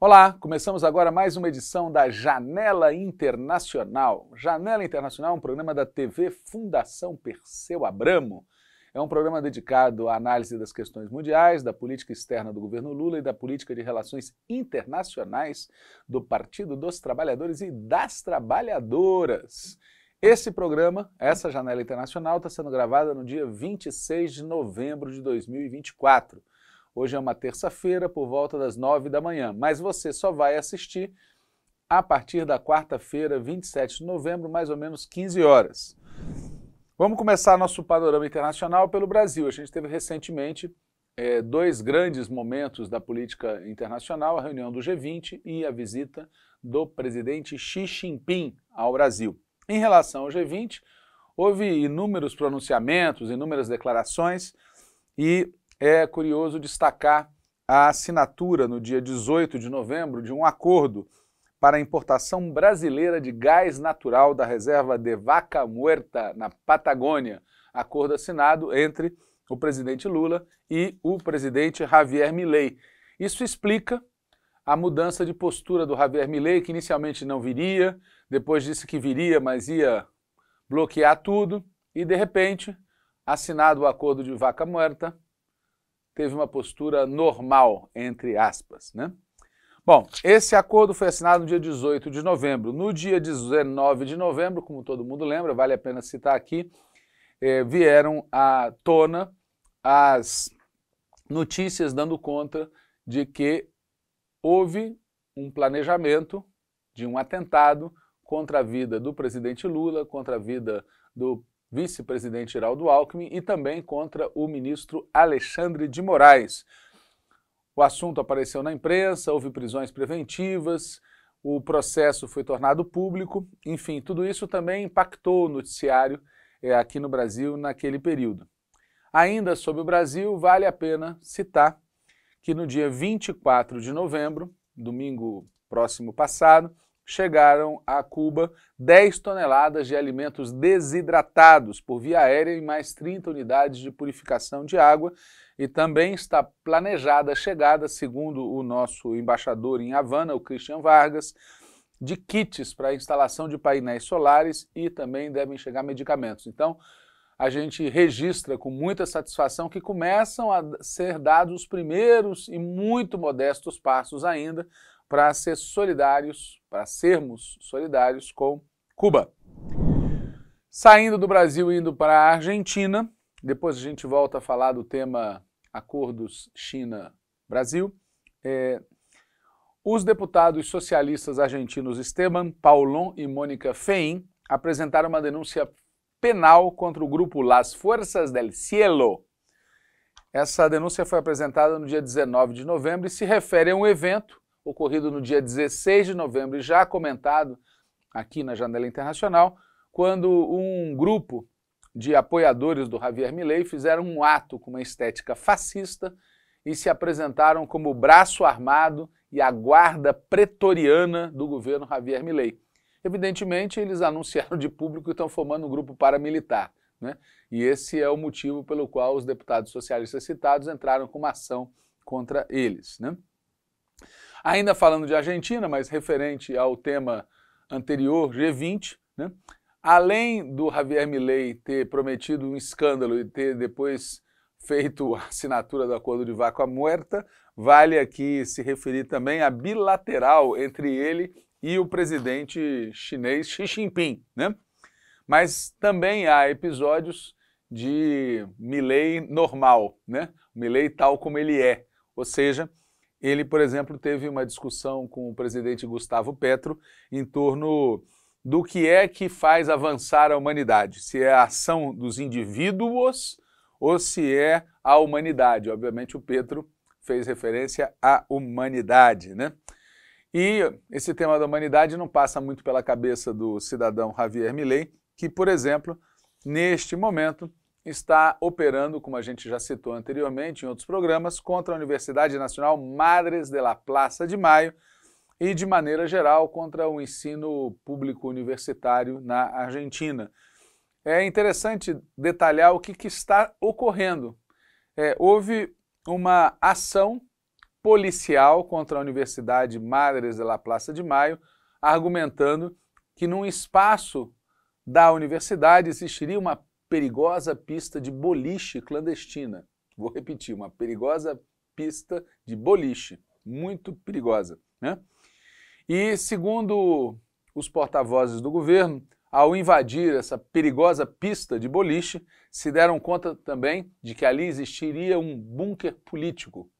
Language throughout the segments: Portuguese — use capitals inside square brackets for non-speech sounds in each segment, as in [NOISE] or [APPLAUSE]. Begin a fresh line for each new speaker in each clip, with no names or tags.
Olá, começamos agora mais uma edição da Janela Internacional. Janela Internacional é um programa da TV Fundação Perseu Abramo. É um programa dedicado à análise das questões mundiais, da política externa do governo Lula e da política de relações internacionais do Partido dos Trabalhadores e das Trabalhadoras. Esse programa, essa janela internacional, está sendo gravada no dia 26 de novembro de 2024. Hoje é uma terça-feira, por volta das 9 da manhã, mas você só vai assistir a partir da quarta-feira, 27 de novembro, mais ou menos 15 horas. Vamos começar nosso panorama internacional pelo Brasil. A gente teve recentemente é, dois grandes momentos da política internacional: a reunião do G20 e a visita do presidente Xi Jinping ao Brasil. Em relação ao G20, houve inúmeros pronunciamentos, inúmeras declarações e é curioso destacar a assinatura no dia 18 de novembro de um acordo para a importação brasileira de gás natural da reserva de Vaca Muerta, na Patagônia. Acordo assinado entre o presidente Lula e o presidente Javier Milei. Isso explica a mudança de postura do Javier Milei, que inicialmente não viria, depois disse que viria, mas ia bloquear tudo, e de repente, assinado o acordo de vaca morta, teve uma postura normal, entre aspas, né? Bom, esse acordo foi assinado no dia 18 de novembro. No dia 19 de novembro, como todo mundo lembra, vale a pena citar aqui, eh, vieram à tona as notícias dando conta de que houve um planejamento de um atentado contra a vida do presidente Lula, contra a vida do vice-presidente Geraldo Alckmin e também contra o ministro Alexandre de Moraes. O assunto apareceu na imprensa, houve prisões preventivas, o processo foi tornado público, enfim, tudo isso também impactou o noticiário é, aqui no Brasil naquele período. Ainda sobre o Brasil, vale a pena citar que no dia 24 de novembro, domingo próximo passado, chegaram a Cuba 10 toneladas de alimentos desidratados por via aérea e mais 30 unidades de purificação de água. E também está planejada a chegada, segundo o nosso embaixador em Havana, o Christian Vargas, de kits para instalação de painéis solares e também devem chegar medicamentos. Então, a gente registra com muita satisfação que começam a ser dados os primeiros e muito modestos passos ainda para ser solidários, para sermos solidários com Cuba. Saindo do Brasil indo para a Argentina, depois a gente volta a falar do tema acordos China-Brasil. É, os deputados socialistas argentinos Esteban Paulon e Mônica Fein apresentaram uma denúncia penal contra o grupo Las Forças del Cielo. Essa denúncia foi apresentada no dia 19 de novembro e se refere a um evento ocorrido no dia 16 de novembro, já comentado aqui na Janela Internacional, quando um grupo de apoiadores do Javier Milei fizeram um ato com uma estética fascista e se apresentaram como o braço armado e a guarda pretoriana do governo Javier Milei. Evidentemente, eles anunciaram de público que estão formando um grupo paramilitar. Né? E esse é o motivo pelo qual os deputados socialistas citados entraram com uma ação contra eles. Né? Ainda falando de Argentina, mas referente ao tema anterior, G20, né? além do Javier Milei ter prometido um escândalo e ter depois feito a assinatura do acordo de vaca muerta, vale aqui se referir também à bilateral entre ele e o presidente chinês Xi Jinping, né? Mas também há episódios de Milley normal, né? Milley tal como ele é, ou seja, ele, por exemplo, teve uma discussão com o presidente Gustavo Petro em torno do que é que faz avançar a humanidade, se é a ação dos indivíduos ou se é a humanidade. Obviamente, o Petro fez referência à humanidade, né? E esse tema da humanidade não passa muito pela cabeça do cidadão Javier Milei, que, por exemplo, neste momento está operando, como a gente já citou anteriormente em outros programas, contra a Universidade Nacional Madres de la Plaza de Maio e, de maneira geral, contra o ensino público universitário na Argentina. É interessante detalhar o que, que está ocorrendo. É, houve uma ação policial contra a Universidade Madres de la Plaza de Maio, argumentando que num espaço da universidade existiria uma perigosa pista de boliche clandestina. Vou repetir, uma perigosa pista de boliche, muito perigosa. Né? E segundo os porta-vozes do governo, ao invadir essa perigosa pista de boliche, se deram conta também de que ali existiria um bunker político,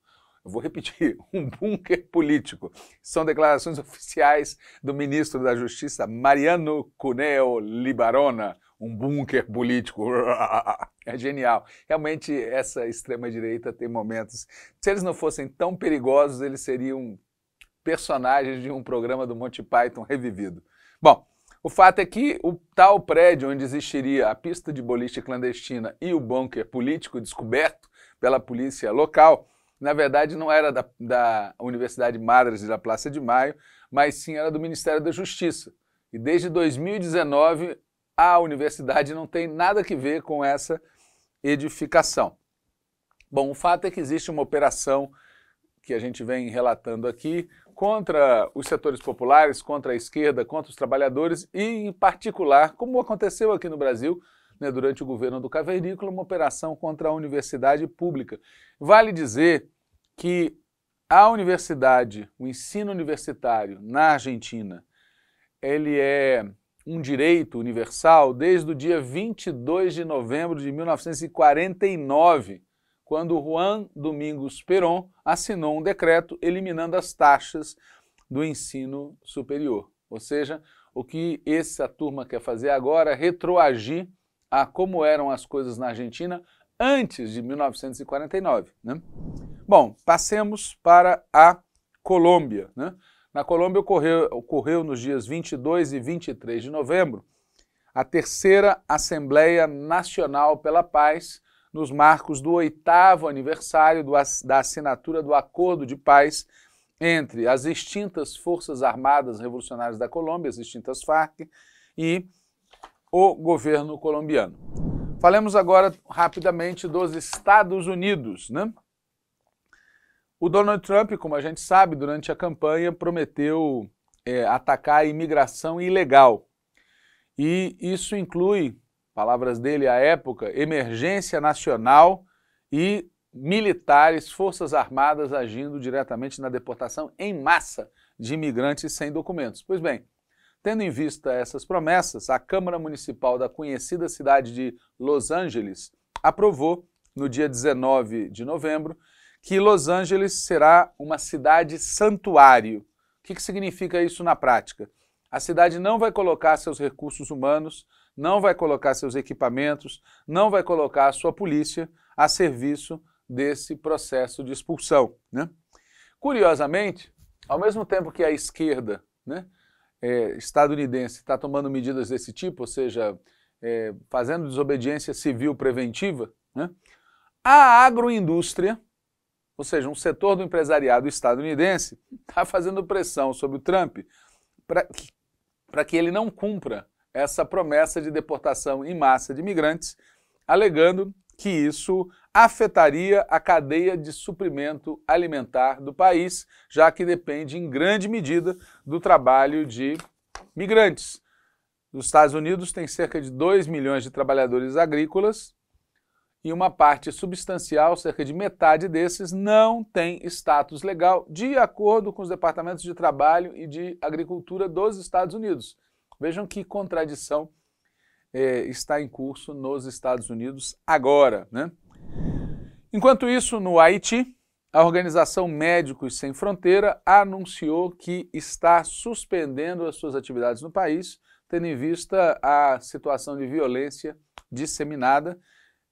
eu vou repetir, [LAUGHS] um bunker político. São declarações oficiais do ministro da Justiça, Mariano Cuneo Libarona. Um bunker político. [LAUGHS] É genial. Realmente, essa extrema-direita tem momentos. Se eles não fossem tão perigosos, eles seriam personagens de um programa do Monty Python revivido. Bom, o fato é que o tal prédio onde existiria a pista de boliche clandestina e o bunker político descoberto pela polícia local na verdade não era da, da Universidade Madras da Praça de Maio, mas sim era do Ministério da Justiça. E desde 2019 a universidade não tem nada que ver com essa edificação. Bom, o fato é que existe uma operação que a gente vem relatando aqui contra os setores populares, contra a esquerda, contra os trabalhadores e, em particular, como aconteceu aqui no Brasil, né, durante o governo do Cavernícola, uma operação contra a universidade pública. Vale dizer que a universidade, o ensino universitário na Argentina, ele é um direito universal desde o dia 22 de novembro de 1949, quando Juan Domingos Perón assinou um decreto eliminando as taxas do ensino superior. Ou seja, o que essa turma quer fazer agora é retroagir a como eram as coisas na Argentina antes de 1949. Né? Bom, passemos para a Colômbia. Né? Na Colômbia ocorreu, ocorreu nos dias 22 e 23 de novembro a terceira Assembleia Nacional pela Paz, nos marcos do oitavo aniversário do, da assinatura do Acordo de Paz entre as extintas Forças Armadas Revolucionárias da Colômbia, as extintas Farc, e o governo colombiano. Falemos agora rapidamente dos Estados Unidos, né? O Donald Trump, como a gente sabe, durante a campanha prometeu é, atacar a imigração ilegal. E isso inclui, palavras dele à época, emergência nacional e militares, forças armadas agindo diretamente na deportação em massa de imigrantes sem documentos. Pois bem, Tendo em vista essas promessas, a Câmara Municipal da conhecida cidade de Los Angeles aprovou, no dia 19 de novembro, que Los Angeles será uma cidade santuário. O que, significa isso na prática? A cidade não vai colocar seus recursos humanos, não vai colocar seus equipamentos, não vai colocar a sua polícia a serviço desse processo de expulsão. Né? Curiosamente, ao mesmo tempo que a esquerda né, é, estadunidense está tomando medidas desse tipo, ou seja, é, fazendo desobediência civil preventiva, né? a agroindústria, ou seja, um setor do empresariado estadunidense, está fazendo pressão sobre o Trump para que ele não cumpra essa promessa de deportação em massa de imigrantes, alegando que isso afetaria a cadeia de suprimento alimentar do país, já que depende em grande medida do trabalho de migrantes. Os Estados Unidos têm cerca de 2 milhões de trabalhadores agrícolas e uma parte substancial, cerca de metade desses, não tem status legal, de acordo com os departamentos de trabalho e de agricultura dos Estados Unidos. Vejam que contradição é, está em curso nos Estados Unidos agora. Né? Enquanto isso, no Haiti, a Organização Médicos Sem Fronteira anunciou que está suspendendo as suas atividades no país, tendo em vista a situação de violência disseminada,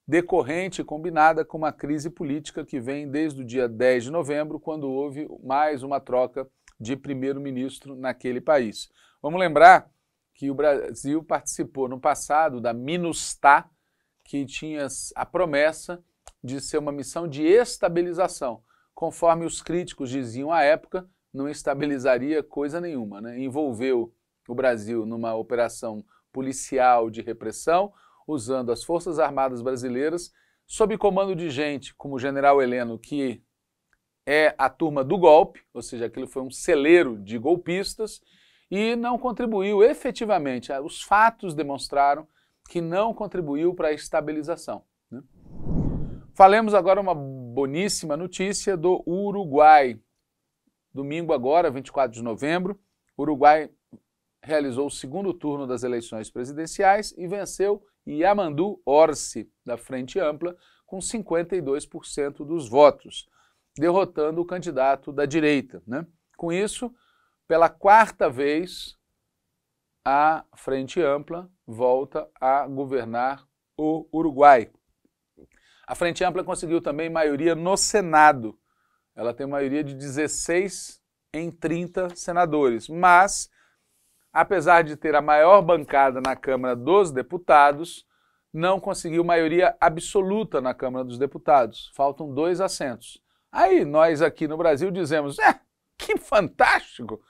decorrente e combinada com uma crise política que vem desde o dia 10 de novembro, quando houve mais uma troca de primeiro-ministro naquele país. Vamos lembrar que o Brasil participou no passado da MINUSTA, que tinha a promessa de ser uma missão de estabilização. Conforme os críticos diziam à época, não estabilizaria coisa nenhuma. Né? Envolveu o Brasil numa operação policial de repressão, usando as Forças Armadas Brasileiras, sob comando de gente como o general Heleno, que é a turma do golpe, ou seja, aquilo foi um celeiro de golpistas, e não contribuiu efetivamente. Ah, os fatos demonstraram que não contribuiu para a estabilização. Né? Falemos agora uma boníssima notícia do Uruguai. Domingo agora, 24 de novembro, o Uruguai realizou o segundo turno das eleições presidenciais e venceu Yamandu Orsi, da Frente Ampla, com 52% dos votos, derrotando o candidato da direita. Né? Com isso, pela quarta vez, a Frente Ampla volta a governar o Uruguai. A Frente Ampla conseguiu também maioria no Senado. Ela tem maioria de 16 em 30 senadores, mas apesar de ter a maior bancada na Câmara dos Deputados, não conseguiu maioria absoluta na Câmara dos Deputados. Faltam dois assentos. Aí nós aqui no Brasil dizemos: é, que fantástico!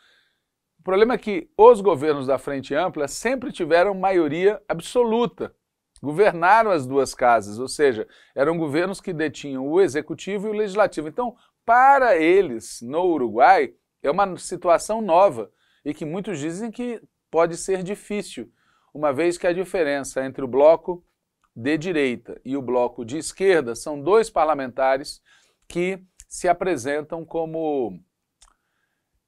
problema é que os governos da Frente Ampla sempre tiveram maioria absoluta. Governaram as duas casas, ou seja, eram governos que detinham o executivo e o legislativo. Então, para eles, no Uruguai, é uma situação nova e que muitos dizem que pode ser difícil, uma vez que a diferença entre o bloco de direita e o bloco de esquerda são dois parlamentares que se apresentam como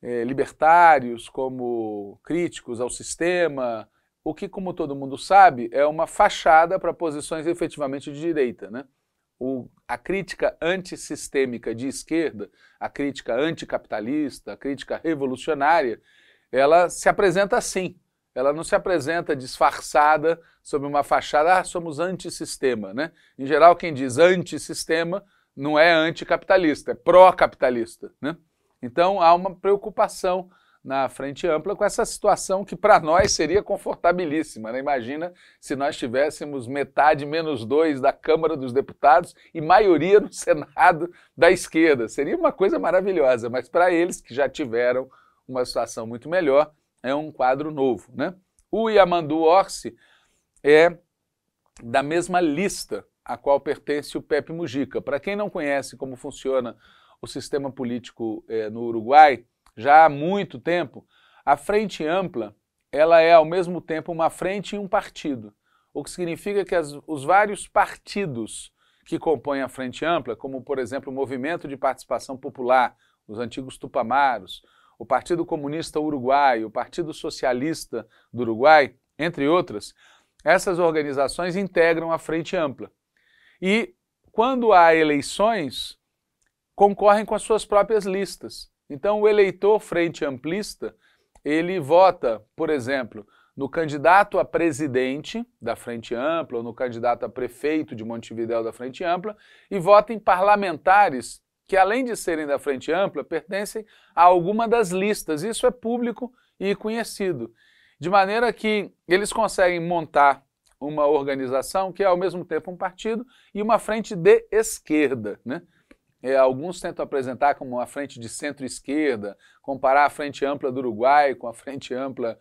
eh, libertários, como críticos ao sistema, o que, como todo mundo sabe, é uma fachada para posições efetivamente de direita. Né? O, a crítica antissistêmica de esquerda, a crítica anticapitalista, a crítica revolucionária, ela se apresenta assim. Ela não se apresenta disfarçada sob uma fachada, ah, somos antissistema. Né? Em geral, quem diz antissistema não é anticapitalista, é pró-capitalista. Né? Então há uma preocupação na frente ampla com essa situação que para nós seria confortabilíssima. Né? Imagina se nós tivéssemos metade menos dois da Câmara dos Deputados e maioria no Senado da esquerda. Seria uma coisa maravilhosa, mas para eles que já tiveram uma situação muito melhor, é um quadro novo. Né? O Yamandu Orsi é da mesma lista a qual pertence o Pepe Mujica. Para quem não conhece como funciona o sistema político é, no Uruguai já há muito tempo, a frente ampla ela é ao mesmo tempo uma frente e um partido, o que significa que as, os vários partidos que compõem a frente ampla, como por exemplo o Movimento de Participação Popular, os antigos Tupamaros, o Partido Comunista Uruguai, o Partido Socialista do Uruguai, entre outras, essas organizações integram a frente ampla. E quando há eleições, concorrem com as suas próprias listas. Então, o eleitor frente amplista, ele vota, por exemplo, no candidato a presidente da Frente Ampla ou no candidato a prefeito de Montevidéu da Frente Ampla e vota em parlamentares que, além de serem da Frente Ampla, pertencem a alguma das listas. Isso é público e conhecido. De maneira que eles conseguem montar uma organização que é, ao mesmo tempo, um partido e uma frente de esquerda, né? É, alguns tentam apresentar como a frente de centro-esquerda, comparar a frente ampla do Uruguai com a frente ampla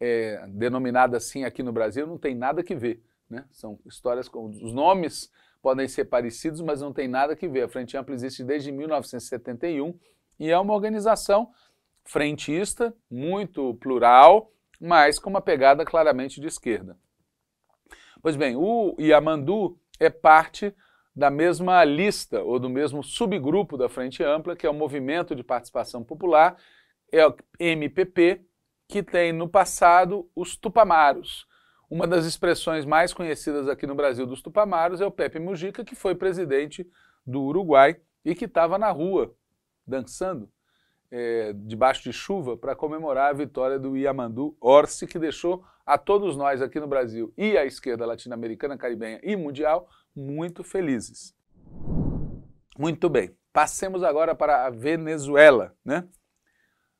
é, denominada assim aqui no Brasil, não tem nada que ver. Né? São histórias com os nomes podem ser parecidos, mas não tem nada que ver. A Frente Ampla existe desde 1971 e é uma organização frentista, muito plural, mas com uma pegada claramente de esquerda. Pois bem, o Yamandu é parte da mesma lista ou do mesmo subgrupo da Frente Ampla, que é o Movimento de Participação Popular, é o MPP, que tem no passado os tupamaros. Uma das expressões mais conhecidas aqui no Brasil dos tupamaros é o Pepe Mujica, que foi presidente do Uruguai e que estava na rua dançando é, debaixo de chuva para comemorar a vitória do Iamandu Orsi, que deixou a todos nós aqui no Brasil e à esquerda latino-americana, caribenha e mundial, muito felizes. Muito bem, passemos agora para a Venezuela. Né?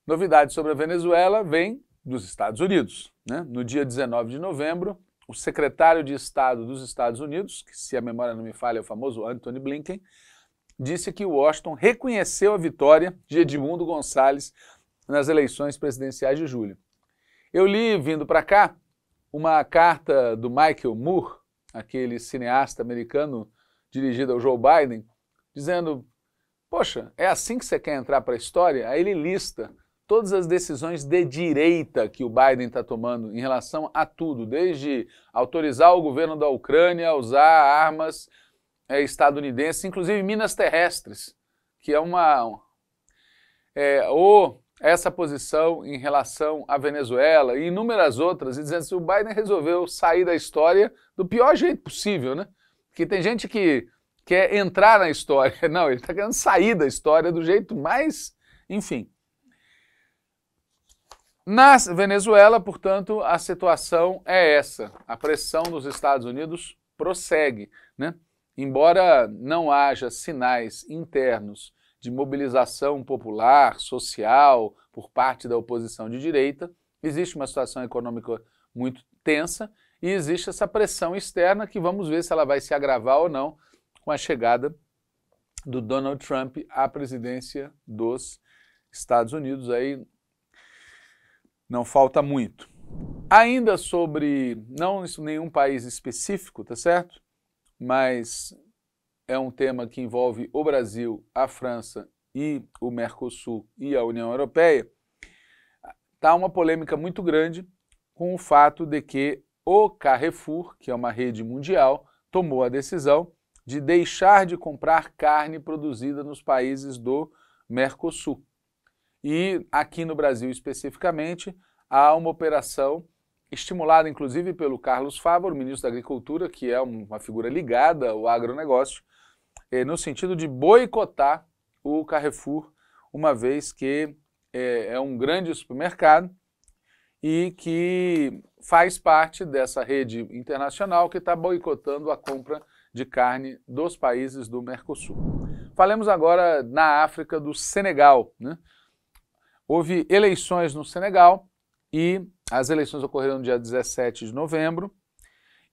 Novidades sobre a Venezuela vêm dos Estados Unidos. Né? No dia 19 de novembro, o secretário de Estado dos Estados Unidos, que se a memória não me falha é o famoso Anthony Blinken, disse que Washington reconheceu a vitória de Edmundo Gonçalves nas eleições presidenciais de julho. Eu li, vindo para cá, uma carta do Michael Moore, aquele cineasta americano dirigida ao Joe Biden, dizendo: Poxa, é assim que você quer entrar para a história? Aí ele lista todas as decisões de direita que o Biden está tomando em relação a tudo, desde autorizar o governo da Ucrânia a usar armas é, estadunidenses, inclusive minas terrestres, que é uma. É, essa posição em relação à Venezuela e inúmeras outras, e dizendo que assim, o Biden resolveu sair da história do pior jeito possível, né? Que tem gente que quer entrar na história. [LAUGHS] Não, ele está querendo sair da história do jeito mais. Enfim. Na Venezuela, portanto, a situação é essa. A pressão dos Estados Unidos prossegue, né? Embora não haja sinais internos de mobilização popular, social, por parte da oposição de direita, existe uma situação econômica muito tensa e existe essa pressão externa que vamos ver se ela vai se agravar ou não com a chegada do Donald Trump à presidência dos Estados Unidos. Aí não falta muito. Ainda sobre, não nenhum país específico, tá certo? Mas é um tema que envolve o Brasil, a França e o Mercosul e a União Europeia, está uma polêmica muito grande com o fato de que o Carrefour, que é uma rede mundial, tomou a decisão de deixar de comprar carne produzida nos países do Mercosul. E aqui no Brasil especificamente, há uma operação estimulada inclusive pelo Carlos Fávaro, ministro da Agricultura, que é uma figura ligada ao agronegócio, eh, no sentido de boicotar o Carrefour, uma vez que eh, é um grande supermercado e que faz parte dessa rede internacional que está boicotando a compra de carne dos países do Mercosul. Falemos agora na África do Senegal. Né? Houve eleições no Senegal e as eleições ocorreram no dia 17 de novembro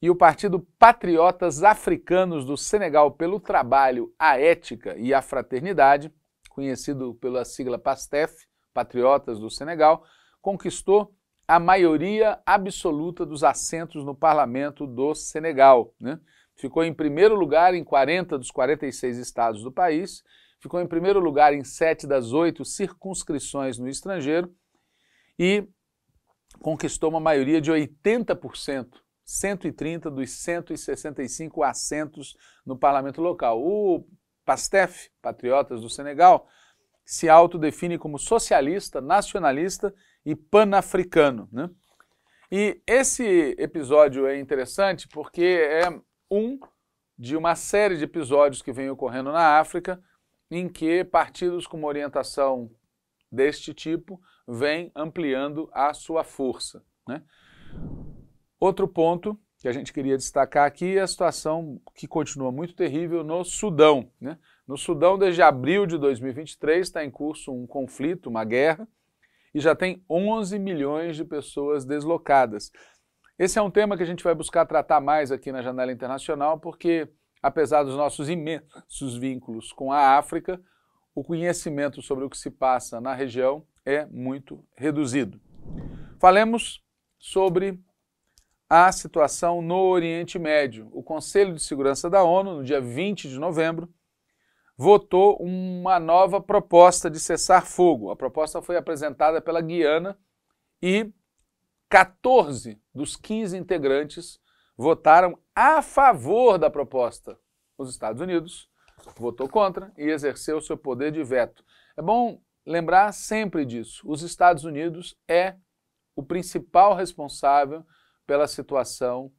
e o Partido Patriotas Africanos do Senegal pelo Trabalho, a Ética e a Fraternidade, conhecido pela sigla PASTEF, Patriotas do Senegal, conquistou a maioria absoluta dos assentos no parlamento do Senegal. Né? Ficou em primeiro lugar em 40 dos 46 estados do país, ficou em primeiro lugar em 7 das 8 circunscrições no estrangeiro e conquistou uma maioria de 80% 130 dos 165 assentos no parlamento local. O Pastef, Patriotas do Senegal, se autodefine como socialista, nacionalista e panafricano. Né? E esse episódio é interessante porque é um de uma série de episódios que vem ocorrendo na África em que partidos com uma orientação deste tipo vêm ampliando a sua força. Né? Outro ponto que a gente queria destacar aqui é a situação que continua muito terrível no Sudão. Né? No Sudão, desde abril de 2023, está em curso um conflito, uma guerra, e já tem 11 milhões de pessoas deslocadas. Esse é um tema que a gente vai buscar tratar mais aqui na Janela Internacional, porque, apesar dos nossos imensos vínculos com a África, o conhecimento sobre o que se passa na região é muito reduzido. Falemos sobre à situação no Oriente Médio. O Conselho de Segurança da ONU, no dia 20 de novembro, votou uma nova proposta de cessar fogo. A proposta foi apresentada pela Guiana e 14 dos 15 integrantes votaram a favor da proposta. Os Estados Unidos votou contra e exerceu seu poder de veto. É bom lembrar sempre disso. Os Estados Unidos é o principal responsável pela situação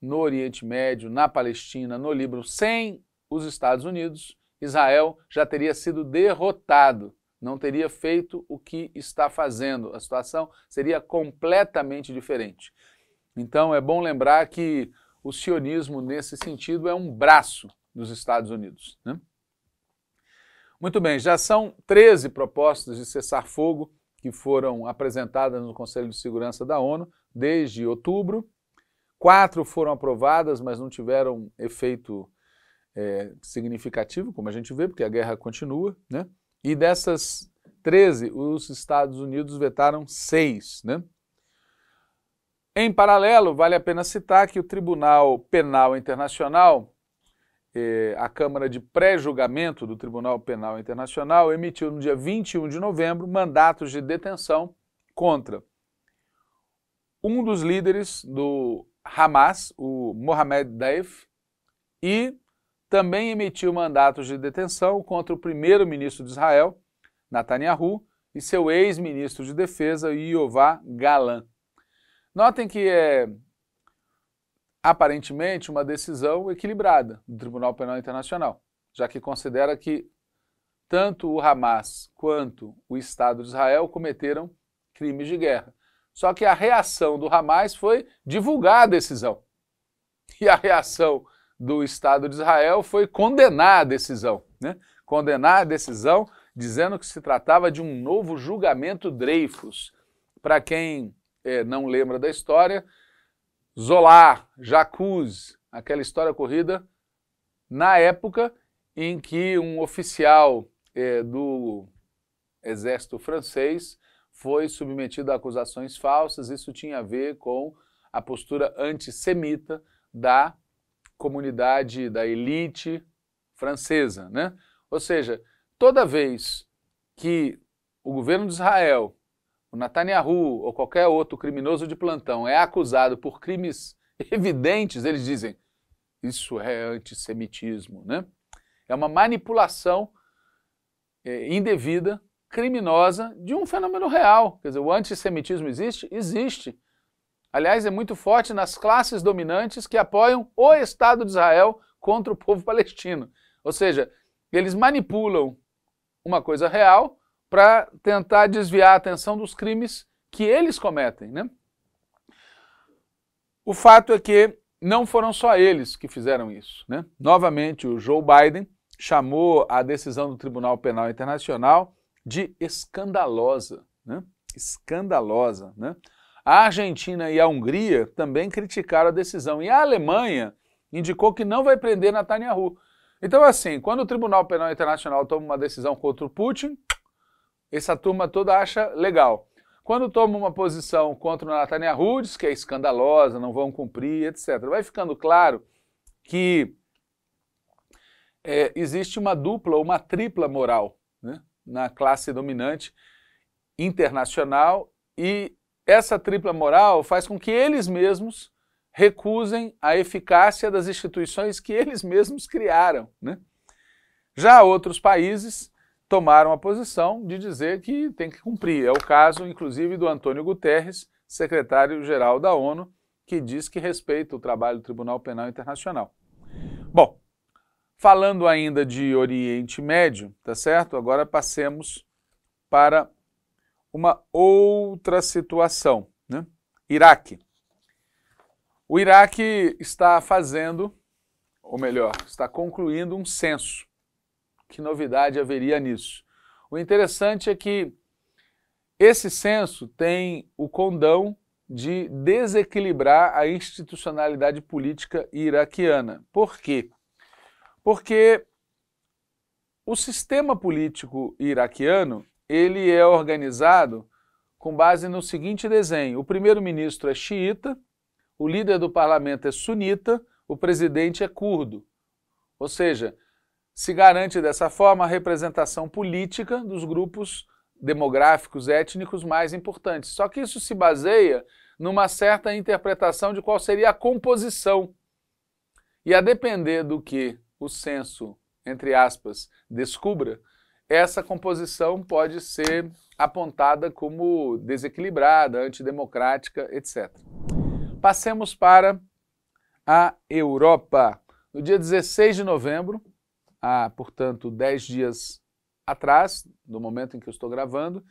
no Oriente Médio, na Palestina, no Líbano, sem os Estados Unidos, Israel já teria sido derrotado, não teria feito o que está fazendo. A situação seria completamente diferente. Então é bom lembrar que o sionismo, nesse sentido, é um braço dos Estados Unidos. Né? Muito bem, já são 13 propostas de cessar-fogo que foram apresentadas no Conselho de Segurança da ONU desde outubro. Quatro foram aprovadas, mas não tiveram efeito é, significativo, como a gente vê, porque a guerra continua. Né? E dessas 13, os Estados Unidos vetaram seis. Né? Em paralelo, vale a pena citar que o Tribunal Penal Internacional, é, a Câmara de Pré-Julgamento do Tribunal Penal Internacional, emitiu no dia 21 de novembro mandatos de detenção contra um dos líderes do Hamas, o Mohamed Daif, e também emitiu mandatos de detenção contra o primeiro-ministro de Israel, Netanyahu, e seu ex-ministro de defesa, Iová Galan. Notem que é aparentemente uma decisão equilibrada do Tribunal Penal Internacional, já que considera que tanto o Hamas quanto o Estado de Israel cometeram crimes de guerra. Só que a reação do Hamas foi divulgar a decisão. E a reação do Estado de Israel foi condenar a decisão. Né? Condenar a decisão, dizendo que se tratava de um novo julgamento Dreyfus. Para quem é, não lembra da história, Zolar, Jacuz, aquela história corrida, na época em que um oficial é, do exército francês foi submetido a acusações falsas. Isso tinha a ver com a postura antissemita da comunidade, da elite francesa. Né? Ou seja, toda vez que o governo de Israel, o Netanyahu ou qualquer outro criminoso de plantão é acusado por crimes [LAUGHS] evidentes, eles dizem isso é antissemitismo. Né? É uma manipulação é, indevida criminosa de um fenômeno real. Quer dizer, o antissemitismo existe? Existe. Aliás, é muito forte nas classes dominantes que apoiam o Estado de Israel contra o povo palestino. Ou seja, eles manipulam uma coisa real para tentar desviar a atenção dos crimes que eles cometem. Né? O fato é que não foram só eles que fizeram isso. Né? Novamente, o Joe Biden chamou a decisão do Tribunal Penal Internacional de escandalosa, né? escandalosa. Né? A Argentina e a Hungria também criticaram a decisão e a Alemanha indicou que não vai prender Netanyahu. Então, assim, quando o Tribunal Penal Internacional toma uma decisão contra o Putin, essa turma toda acha legal. Quando toma uma posição contra o Netanyahu, diz que é escandalosa, não vão cumprir, etc. Vai ficando claro que é, existe uma dupla ou uma tripla moral na classe dominante internacional e essa tripla moral faz com que eles mesmos recusem a eficácia das instituições que eles mesmos criaram. Né? Já outros países tomaram a posição de dizer que tem que cumprir. É o caso, inclusive, do Antônio Guterres, secretário-geral da ONU, que diz que respeita o trabalho do Tribunal Penal Internacional. Bom, Falando ainda de Oriente Médio, tá certo? Agora passemos para uma outra situação, né? Iraque. O Iraque está fazendo, ou melhor, está concluindo um censo. Que novidade haveria nisso? O interessante é que esse censo tem o condão de desequilibrar a institucionalidade política iraquiana. Por quê? Porque o sistema político iraquiano, ele é organizado com base no seguinte desenho: o primeiro-ministro é xiita, o líder do parlamento é sunita, o presidente é curdo. Ou seja, se garante dessa forma a representação política dos grupos demográficos, étnicos mais importantes. Só que isso se baseia numa certa interpretação de qual seria a composição. E a depender do que o censo, entre aspas, descubra, essa composição pode ser apontada como desequilibrada, antidemocrática, etc. Passemos para a Europa. No dia 16 de novembro, há, portanto, 10 dias atrás, do momento em que eu estou gravando,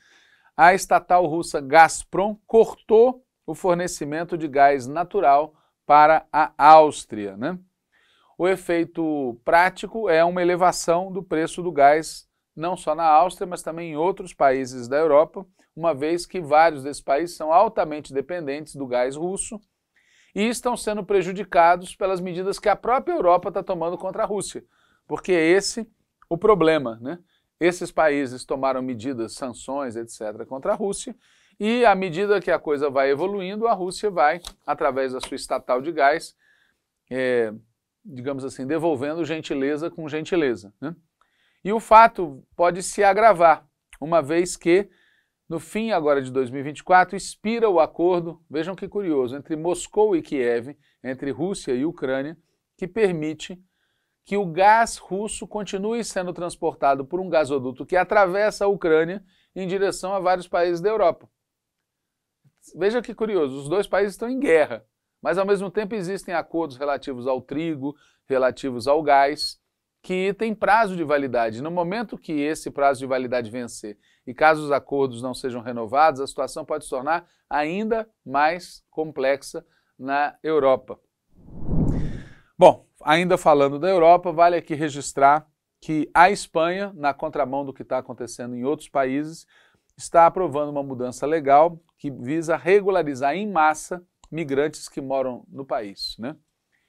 a estatal russa Gazprom cortou o fornecimento de gás natural para a Áustria. Né? O efeito prático é uma elevação do preço do gás, não só na Áustria, mas também em outros países da Europa, uma vez que vários desses países são altamente dependentes do gás russo e estão sendo prejudicados pelas medidas que a própria Europa está tomando contra a Rússia, porque é esse o problema, né? Esses países tomaram medidas, sanções, etc., contra a Rússia, e à medida que a coisa vai evoluindo, a Rússia vai, através da sua estatal de gás, é, digamos assim, devolvendo gentileza com gentileza. Né? E o fato pode se agravar, uma vez que, no fim agora de 2024, expira o acordo, vejam que curioso, entre Moscou e Kiev, entre Rússia e Ucrânia, que permite que o gás russo continue sendo transportado por um gasoduto que atravessa a Ucrânia em direção a vários países da Europa. Veja que curioso, os dois países estão em guerra. Mas, ao mesmo tempo, existem acordos relativos ao trigo, relativos ao gás, que têm prazo de validade. No momento que esse prazo de validade vencer e caso os acordos não sejam renovados, a situação pode se tornar ainda mais complexa na Europa. Bom, ainda falando da Europa, vale aqui registrar que a Espanha, na contramão do que está acontecendo em outros países, está aprovando uma mudança legal que visa regularizar em massa migrantes que moram no país. Né?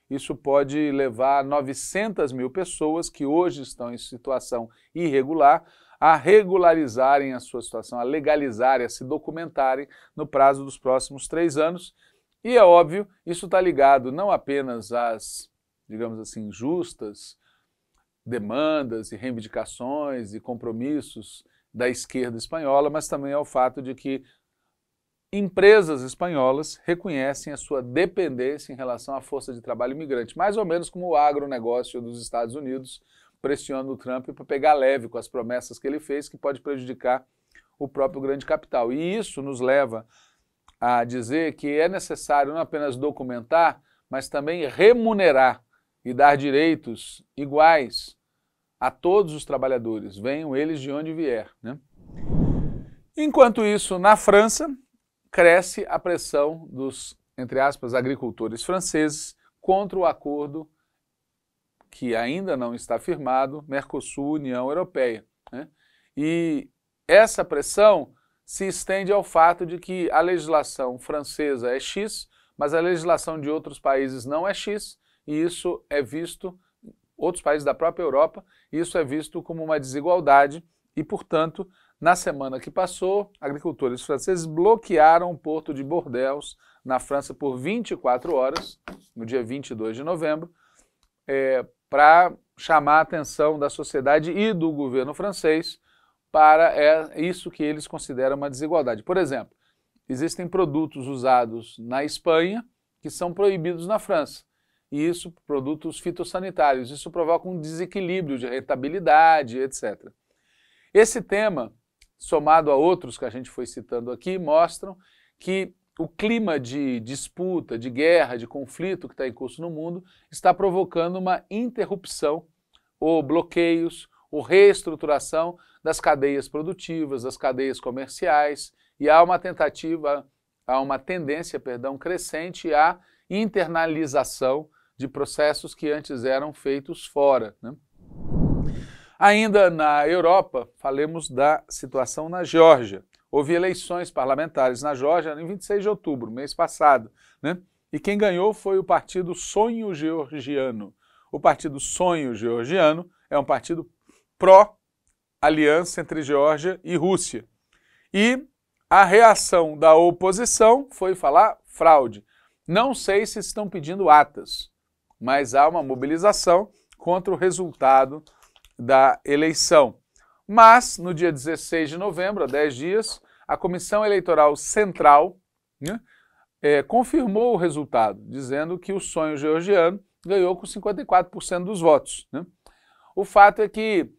Isso pode levar 900 mil pessoas que hoje estão em situação irregular a regularizarem a sua situação, a legalizarem, a se documentarem no prazo dos próximos três anos. E é óbvio, isso está ligado não apenas às, digamos assim, justas demandas e reivindicações e compromissos da esquerda espanhola, mas também ao fato de que empresas espanholas reconhecem a sua dependência em relação à força de trabalho imigrante, mais ou menos como o agronegócio dos Estados Unidos pressiona o Trump para pegar leve com as promessas que ele fez, que pode prejudicar o próprio grande capital. E isso nos leva a dizer que é necessário não apenas documentar, mas também remunerar e dar direitos iguais a todos os trabalhadores, venham eles de onde vier. Né? Enquanto isso, na França, cresce a pressão dos, entre aspas, agricultores franceses contra o acordo que ainda não está firmado, Mercosul-União Europeia. Né? E essa pressão se estende ao fato de que a legislação francesa é X, mas a legislação de outros países não é X, e isso é visto, outros países da própria Europa, isso é visto como uma desigualdade e, portanto, na semana que passou, agricultores franceses bloquearam o porto de Bordeaux, na França, por 24 horas, no dia 22 de novembro, é, para chamar a atenção da sociedade e do governo francês para é, isso que eles consideram uma desigualdade. Por exemplo, existem produtos usados na Espanha que são proibidos na França. E isso, produtos fitossanitários, isso provoca um desequilíbrio de rentabilidade, etc. Esse tema somado a outros que a gente foi citando aqui, mostram que o clima de disputa, de guerra, de conflito que está em curso no mundo está provocando uma interrupção ou bloqueios ou reestruturação das cadeias produtivas, das cadeias comerciais e há uma tentativa, há uma tendência, perdão, crescente à internalização de processos que antes eram feitos fora. Né? Ainda na Europa, falemos da situação na Geórgia. Houve eleições parlamentares na Geórgia em 26 de outubro, mês passado, né? E quem ganhou foi o partido Sonho Georgiano. O partido Sonho Georgiano é um partido pró-aliança entre Geórgia e Rússia. E a reação da oposição foi falar fraude. Não sei se estão pedindo atas, mas há uma mobilização contra o resultado da eleição. Mas, no dia 16 de novembro, há 10 dias, a Comissão Eleitoral Central né, é, confirmou o resultado, dizendo que o sonho georgiano ganhou com 54% dos votos. Né? O fato é que,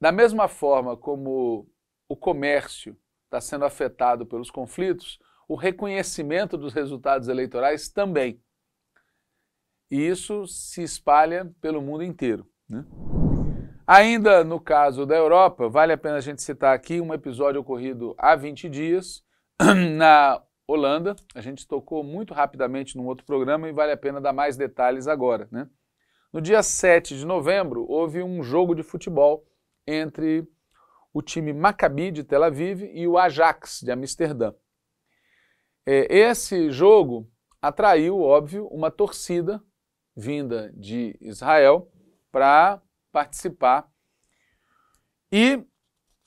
da mesma forma como o comércio está sendo afetado pelos conflitos, o reconhecimento dos resultados eleitorais também. E isso se espalha pelo mundo inteiro. Né? Ainda no caso da Europa, vale a pena a gente citar aqui um episódio ocorrido há 20 dias [CLEARS THROAT] na Holanda. A gente tocou muito rapidamente num outro programa e vale a pena dar mais detalhes agora. Né? No dia 7 de novembro, houve um jogo de futebol entre o time Maccabi de Tel Aviv e o Ajax de Amsterdã. É, esse jogo atraiu, óbvio, uma torcida vinda de Israel para participar. E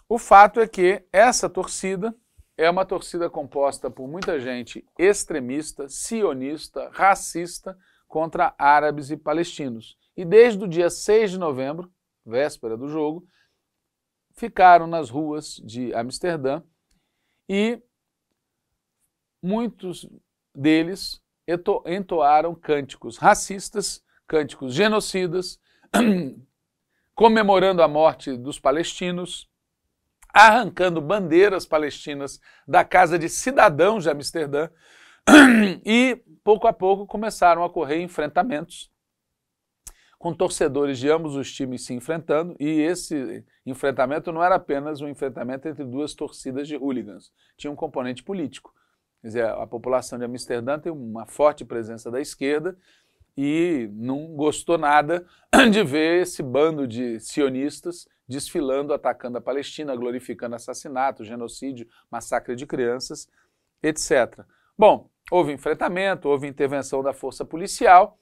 o fato é que essa torcida é uma torcida composta por muita gente extremista, sionista, racista contra árabes e palestinos. E desde o dia 6 de novembro, véspera do jogo, ficaram nas ruas de Amsterdã e muitos deles entoaram cânticos racistas, cânticos genocidas, [CLEARS THROAT] comemorando a morte dos palestinos, arrancando bandeiras palestinas da casa de cidadãos de Amsterdã [CLEARS THROAT] e, pouco a pouco, começaram a ocorrer enfrentamentos com torcedores de ambos os times se enfrentando, e esse enfrentamento não era apenas um enfrentamento entre duas torcidas de hooligans, tinha um componente político. Quer dizer, a população de Amsterdã tem uma forte presença da esquerda e não gostou nada [CLEARS THROAT] de ver esse bando de sionistas desfilando, atacando a Palestina, glorificando assassinato, genocídio, massacre de crianças, etc. Bom, houve enfrentamento, houve intervenção da força policial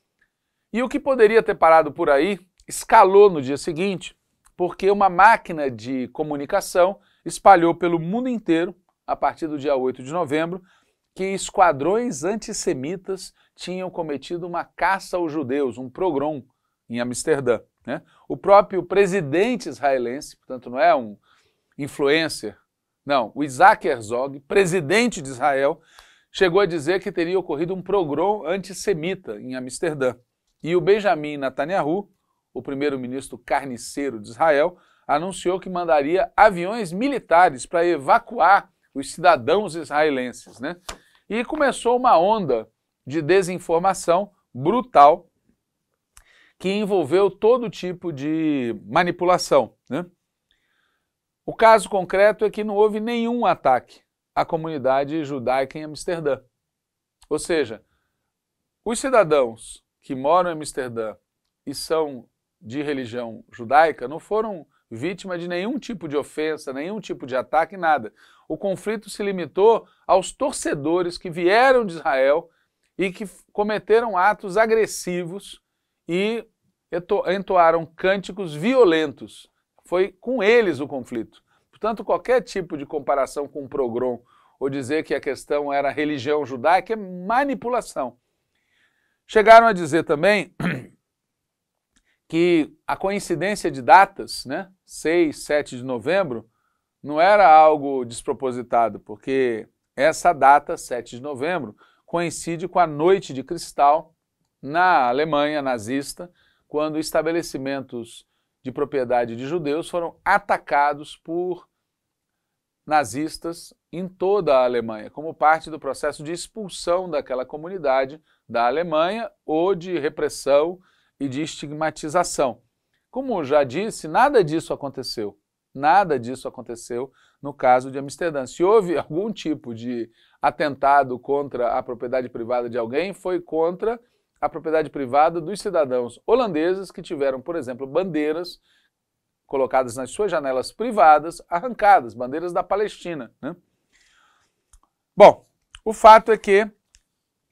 e o que poderia ter parado por aí escalou no dia seguinte, porque uma máquina de comunicação espalhou pelo mundo inteiro, a partir do dia 8 de novembro, que esquadrões antissemitas tinham cometido uma caça aos judeus, um progrom em Amsterdã. Né? O próprio presidente israelense, portanto, não é um influencer, não, o Isaac Herzog, presidente de Israel, chegou a dizer que teria ocorrido um progrom antissemita em Amsterdã. E o Benjamin Netanyahu, o primeiro-ministro carniceiro de Israel, anunciou que mandaria aviões militares para evacuar os cidadãos israelenses, né? E começou uma onda de desinformação brutal que envolveu todo tipo de manipulação. Né? O caso concreto é que não houve nenhum ataque à comunidade judaica em Amsterdã. Ou seja, os cidadãos que moram em Amsterdã e são de religião judaica não foram vítima de nenhum tipo de ofensa, nenhum tipo de ataque, nada. O conflito se limitou aos torcedores que vieram de Israel e que cometeram atos agressivos e entoaram cânticos violentos. Foi com eles o conflito. Portanto, qualquer tipo de comparação com o progrom ou dizer que a questão era religião judaica é manipulação. Chegaram a dizer também [CLEARS THROAT] que a coincidência de datas, né, 6, 7 de novembro, não era algo despropositado, porque essa data, 7 de novembro, coincide com a Noite de Cristal na Alemanha nazista, quando estabelecimentos de propriedade de judeus foram atacados por nazistas em toda a Alemanha, como parte do processo de expulsão daquela comunidade da Alemanha ou de repressão e de estigmatização. Como já disse, nada disso aconteceu. Nada disso aconteceu no caso de Amsterdã. Se houve [LAUGHS] algum tipo de atentado contra a propriedade privada de alguém, foi contra a propriedade privada dos cidadãos holandeses que tiveram, por exemplo, bandeiras colocadas nas suas janelas privadas, arrancadas, bandeiras da Palestina. Né? Bom, o fato é que,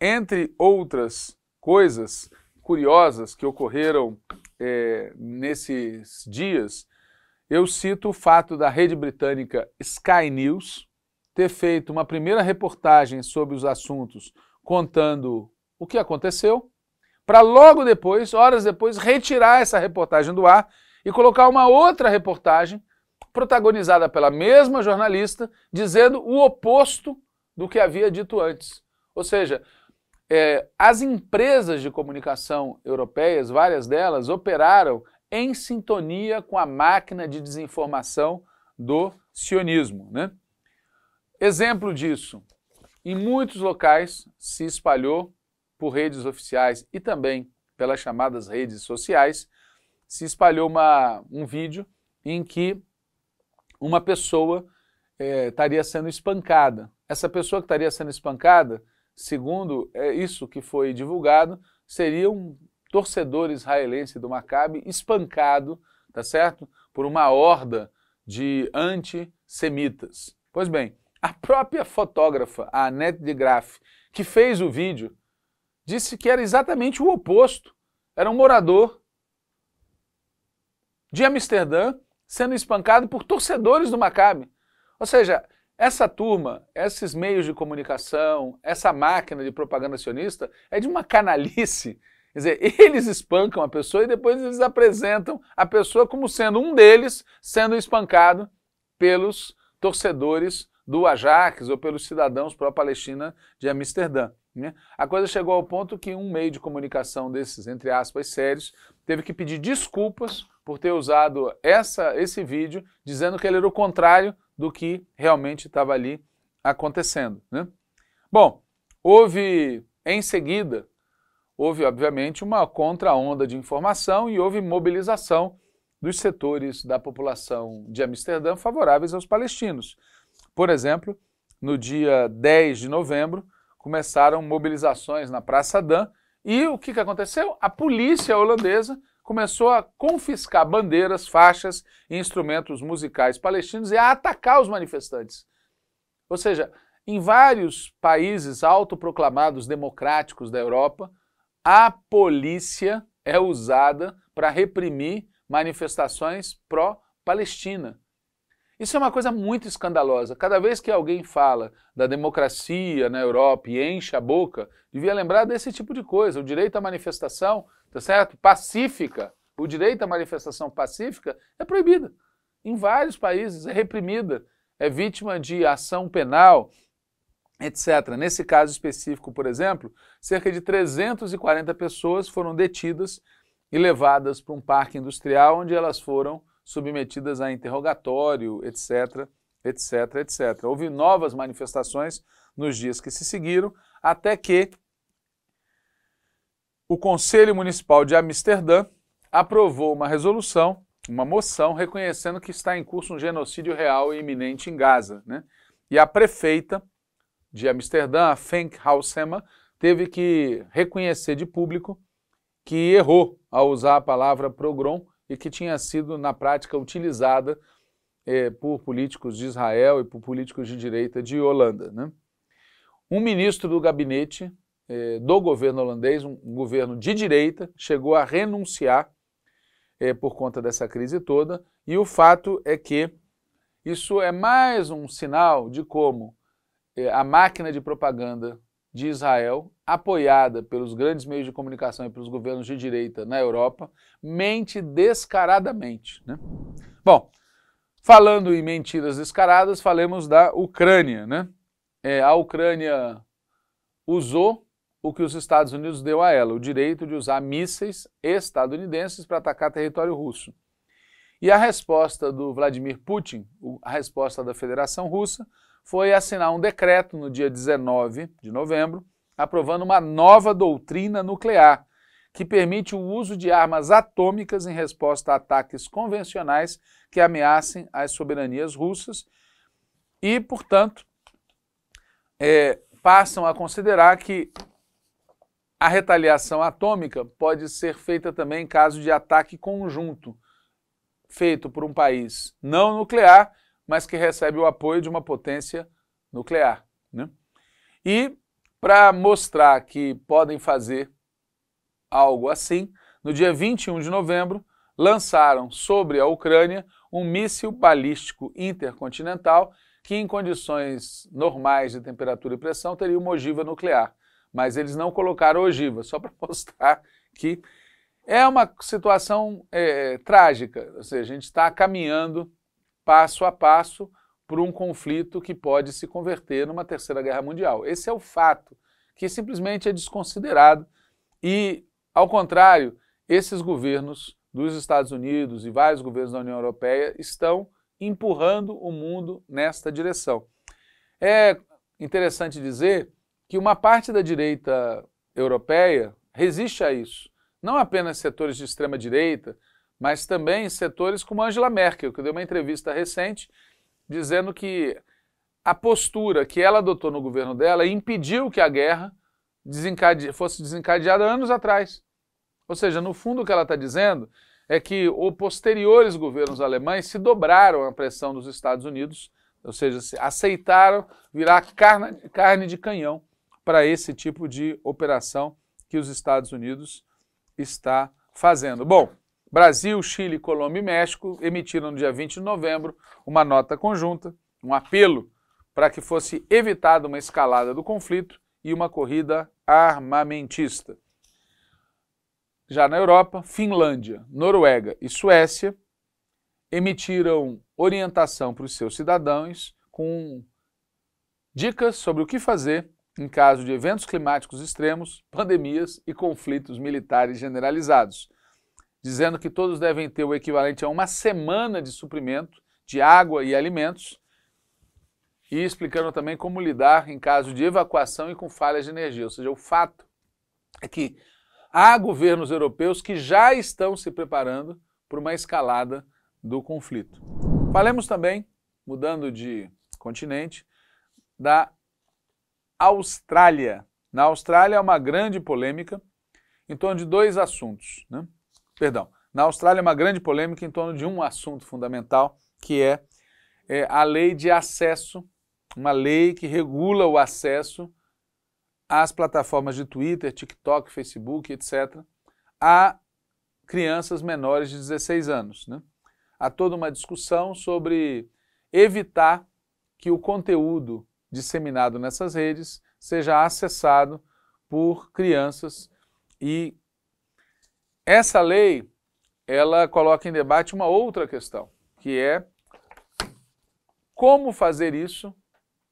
entre outras coisas, curiosas que ocorreram é, nesses dias, eu cito o fato da rede britânica Sky News ter feito uma primeira reportagem sobre os assuntos, contando o que aconteceu, para logo depois, horas depois, retirar essa reportagem do ar e colocar uma outra reportagem protagonizada pela mesma jornalista, dizendo o oposto do que havia dito antes. Ou seja, é, as empresas de comunicação europeias, várias delas, operaram em sintonia com a máquina de desinformação do sionismo. Né? Exemplo disso, em muitos locais se espalhou por redes oficiais e também pelas chamadas redes sociais, se espalhou uma, um vídeo em que uma pessoa é, estaria sendo espancada. Essa pessoa que estaria sendo espancada segundo é isso que foi divulgado, seria um torcedor israelense do Maccabi espancado, tá certo? Por uma horda de antissemitas. Pois bem, a própria fotógrafa, a Annette de Graaf, que fez o vídeo, disse que era exatamente o oposto. Era um morador de Amsterdã sendo espancado por torcedores do Maccabi. Ou seja, essa turma, esses meios de comunicação, essa máquina de propaganda sionista é de uma canalice. Quer dizer, [LAUGHS] eles espancam a pessoa e depois eles apresentam a pessoa como sendo um deles sendo espancado pelos torcedores do Ajax ou pelos cidadãos pró-Palestina de Amsterdã. Né? A coisa chegou ao ponto que um meio de comunicação desses, entre aspas, sérios, teve que pedir desculpas por ter usado essa, esse vídeo, dizendo que ele era o contrário do que realmente estava ali acontecendo. Né? Bom, houve em seguida, houve obviamente uma contra-onda de informação e houve mobilização dos setores da população de Amsterdã favoráveis aos palestinos. Por exemplo, no dia 10 de novembro, começaram mobilizações na Praça Dan e o que, que aconteceu? A polícia holandesa começou a confiscar bandeiras, faixas e instrumentos musicais palestinos e a atacar os manifestantes. Ou seja, em vários países autoproclamados democráticos da Europa, a polícia é usada para reprimir manifestações pró-Palestina. Isso é uma coisa muito escandalosa. Cada vez que alguém fala da democracia na Europa e enche a boca, devia lembrar desse tipo de coisa. O direito à manifestação, tá certo? Pacífica. O direito à manifestação pacífica é proibido. Em vários países é reprimida, é vítima de ação penal, etc. Nesse caso específico, por exemplo, cerca de 340 pessoas foram detidas e levadas para um parque industrial onde elas foram submetidas a interrogatório, etc, etc, etc. Houve novas manifestações nos dias que se seguiram, até que o Conselho Municipal de Amsterdã aprovou uma resolução, uma moção, reconhecendo que está em curso um genocídio real e iminente em Gaza. Né? E a prefeita de Amsterdã, a Fenk Halsema, teve que reconhecer de público que errou ao usar a palavra progrom e que tinha sido, na prática, utilizada eh, por políticos de Israel e por políticos de direita de Holanda. Né? Um ministro do gabinete eh, do governo holandês, um, governo de direita, chegou a renunciar eh, por conta dessa crise toda, e o fato é que isso é mais um sinal de como a máquina de propaganda de Israel, apoiada pelos grandes meios de comunicação e pelos governos de direita na Europa, mente descaradamente. Né? Bom, falando em mentiras descaradas, falemos da Ucrânia. Né? É, a Ucrânia usou o que os Estados Unidos deu a ela, o direito de usar mísseis estadunidenses para atacar território russo. E a resposta do Vladimir Putin, a resposta da Federação Russa, foi assinar um decreto no dia 19 de novembro, aprovando uma nova doutrina nuclear, que permite o uso de armas atômicas em resposta a ataques convencionais que ameacem as soberanias russas e, portanto, é, passam a considerar que a retaliação atômica pode ser feita também em caso de ataque conjunto feito por um país não nuclear mas que recebe o apoio de uma potência nuclear. Né? E para mostrar que podem fazer algo assim, no dia 21 de novembro, lançaram sobre a Ucrânia um míssil balístico intercontinental que, em condições normais de temperatura e pressão, teria uma ogiva nuclear. Mas eles não colocaram ogiva, só para [LAUGHS] mostrar que é uma situação é, trágica. Ou seja, a gente está caminhando passo a passo por um conflito que pode se converter numa terceira guerra mundial. Esse é o fato, que simplesmente é desconsiderado. E, ao contrário, esses governos dos Estados Unidos e vários governos da União Europeia estão empurrando o mundo nesta direção. É interessante dizer que uma parte da direita europeia resiste a isso. Não apenas setores de extrema direita, mas também em setores como Angela Merkel, que deu uma entrevista recente dizendo que a postura que ela adotou no governo dela impediu que a guerra desencade... fosse desencadeada anos atrás. Ou seja, no fundo o que ela está dizendo é que os posteriores governos alemães se dobraram à pressão dos Estados Unidos, ou seja, aceitaram virar carne, carne de canhão para esse tipo de operação que os Estados Unidos está fazendo. Bom, Brasil, Chile, Colômbia e México emitiram no dia 20 de novembro uma nota conjunta, um apelo para que fosse evitada uma escalada do conflito e uma corrida armamentista. Já na Europa, Finlândia, Noruega e Suécia emitiram orientação para os seus cidadãos com dicas sobre o que fazer em caso de eventos climáticos extremos, pandemias e conflitos militares generalizados dizendo que todos devem ter o equivalente a uma semana de suprimento de água e alimentos, e explicando também como lidar em caso de evacuação e com falhas de energia. Ou seja, o fato é que há governos europeus que já estão se preparando para uma escalada do conflito. Falemos também, mudando de continente, da Austrália. Na Austrália há uma grande polêmica em torno de dois assuntos. Né? Perdão. Na Austrália, é uma grande polêmica em torno de um assunto fundamental, que é, é a lei de acesso, uma lei que regula o acesso às plataformas de Twitter, TikTok, Facebook, etc., a crianças menores de 16 anos. Né? Há toda uma discussão sobre evitar que o conteúdo disseminado nessas redes seja acessado por crianças e essa lei, ela coloca em debate uma outra questão, que é como fazer isso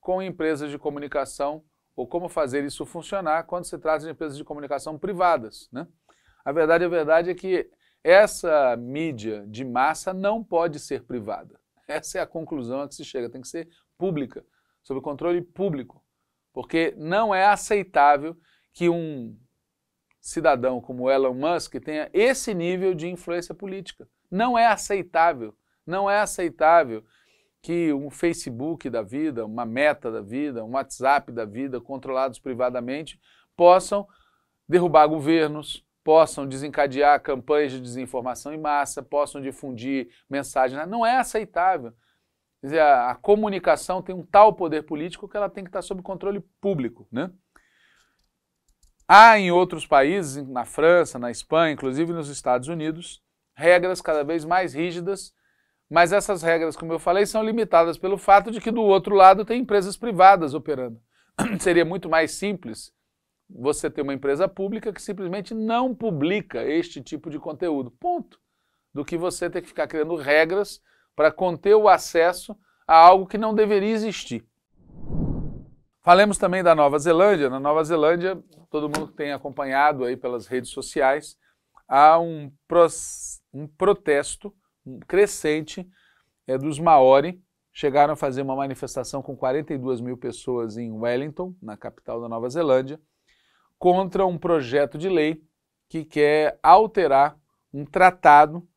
com empresas de comunicação ou como fazer isso funcionar quando se trata de empresas de comunicação privadas. Né? A verdade, a verdade é que essa mídia de massa não pode ser privada. Essa é a conclusão a que se chega, tem que ser pública, sob controle público, porque não é aceitável que um cidadão como Elon Musk tenha esse nível de influência política. Não é aceitável. Não é aceitável que um Facebook da vida, uma Meta da vida, um WhatsApp da vida, controlados privadamente, possam derrubar governos, possam desencadear campanhas de desinformação em massa, possam difundir mensagens. Não é aceitável. Quer dizer, a, a comunicação tem um tal poder político que ela tem que estar sob controle público, né? Há em outros países, na França, na Espanha, inclusive nos Estados Unidos, regras cada vez mais rígidas, mas essas regras, como eu falei, são limitadas pelo fato de que do outro lado tem empresas privadas operando. [CLEARS THROAT] Seria muito mais simples você ter uma empresa pública que simplesmente não publica este tipo de conteúdo. Ponto. Do que você ter que ficar criando regras para conter o acesso a algo que não deveria existir. Falemos também da Nova Zelândia. Na Nova Zelândia, todo mundo tem acompanhado aí pelas redes sociais, há um, um protesto crescente é, dos Maori. Chegaram a fazer uma manifestação com 42 mil pessoas em Wellington, na capital da Nova Zelândia, contra um projeto de lei que quer alterar um tratado,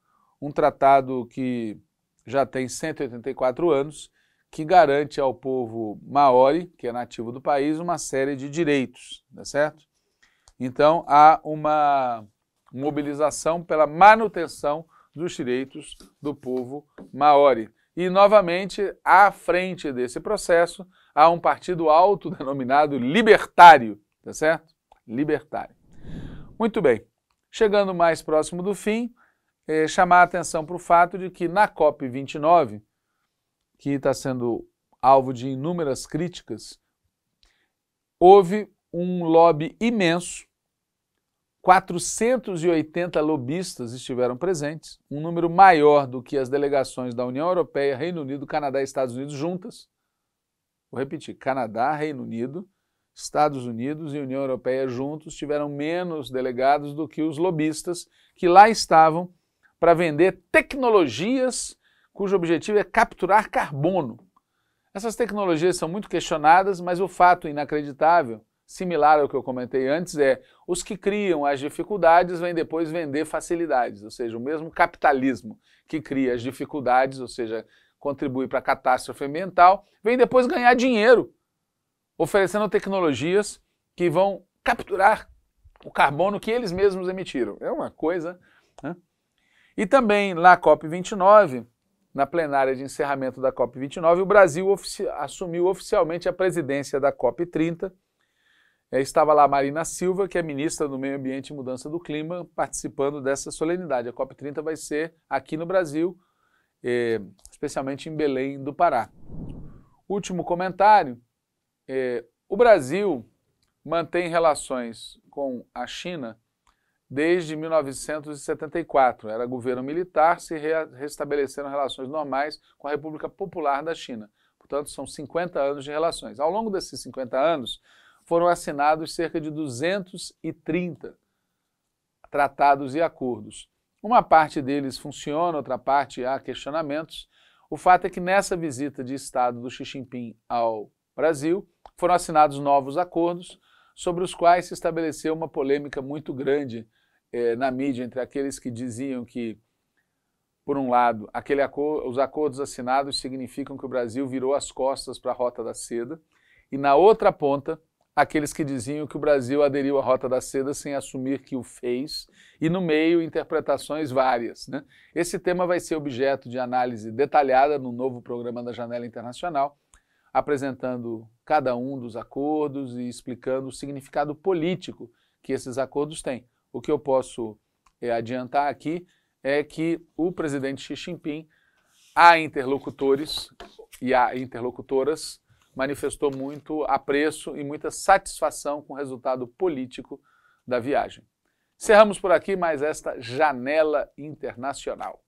um tratado que já tem 184 anos que garante ao povo maori, que é nativo do país, uma série de direitos, tá certo? Então há uma mobilização pela manutenção dos direitos do povo maori. E novamente, à frente desse processo, há um partido autodenominado libertário, tá certo? Libertário. Muito bem. Chegando mais próximo do fim, eh, chamar a atenção para o fato de que na COP29 que está sendo alvo de inúmeras críticas, houve um lobby imenso. 480 lobistas estiveram presentes, um número maior do que as delegações da União Europeia, Reino Unido, Canadá e Estados Unidos juntas. Vou repetir: Canadá, Reino Unido, Estados Unidos e União Europeia juntos tiveram menos delegados do que os lobistas que lá estavam para vender tecnologias cujo objetivo é capturar carbono. Essas tecnologias são muito questionadas, mas o fato inacreditável, similar ao que eu comentei antes, é os que criam as dificuldades vêm depois vender facilidades, ou seja, o mesmo capitalismo que cria as dificuldades, ou seja, contribui para a catástrofe ambiental, vem depois ganhar dinheiro, oferecendo tecnologias que vão capturar o carbono que eles mesmos emitiram. É uma coisa. Né? E também, lá COP29, na plenária de encerramento da COP29, o Brasil ofici assumiu oficialmente a presidência da COP30. É, estava lá Marina Silva, que é ministra do Meio Ambiente e Mudança do Clima, participando dessa solenidade. A COP30 vai ser aqui no Brasil, é, especialmente em Belém do Pará. Último comentário: é, o Brasil mantém relações com a China desde 1974. Era governo militar, se re restabeleceram relações normais com a República Popular da China. Portanto, são 50 anos de relações. Ao longo desses 50 anos, foram assinados cerca de 230 tratados e acordos. Uma parte deles funciona, outra parte há questionamentos. O fato é que nessa visita de Estado do Xi Jinping ao Brasil, foram assinados novos acordos, sobre os quais se estabeleceu uma polêmica muito grande eh, na mídia entre aqueles que diziam que, por um lado, acor os acordos assinados significam que o Brasil virou as costas para a Rota da Seda, e na outra ponta, aqueles que diziam que o Brasil aderiu à Rota da Seda sem assumir que o fez, e no meio interpretações várias. Né? Esse tema vai ser objeto de análise detalhada no novo programa da Janela Internacional, apresentando cada um dos acordos e explicando o significado político que esses acordos têm. O que eu posso é, adiantar aqui é que o presidente Xi Jinping, a interlocutores e a interlocutoras, manifestou muito apreço e muita satisfação com o resultado político da viagem. Cerramos por aqui mais esta janela internacional.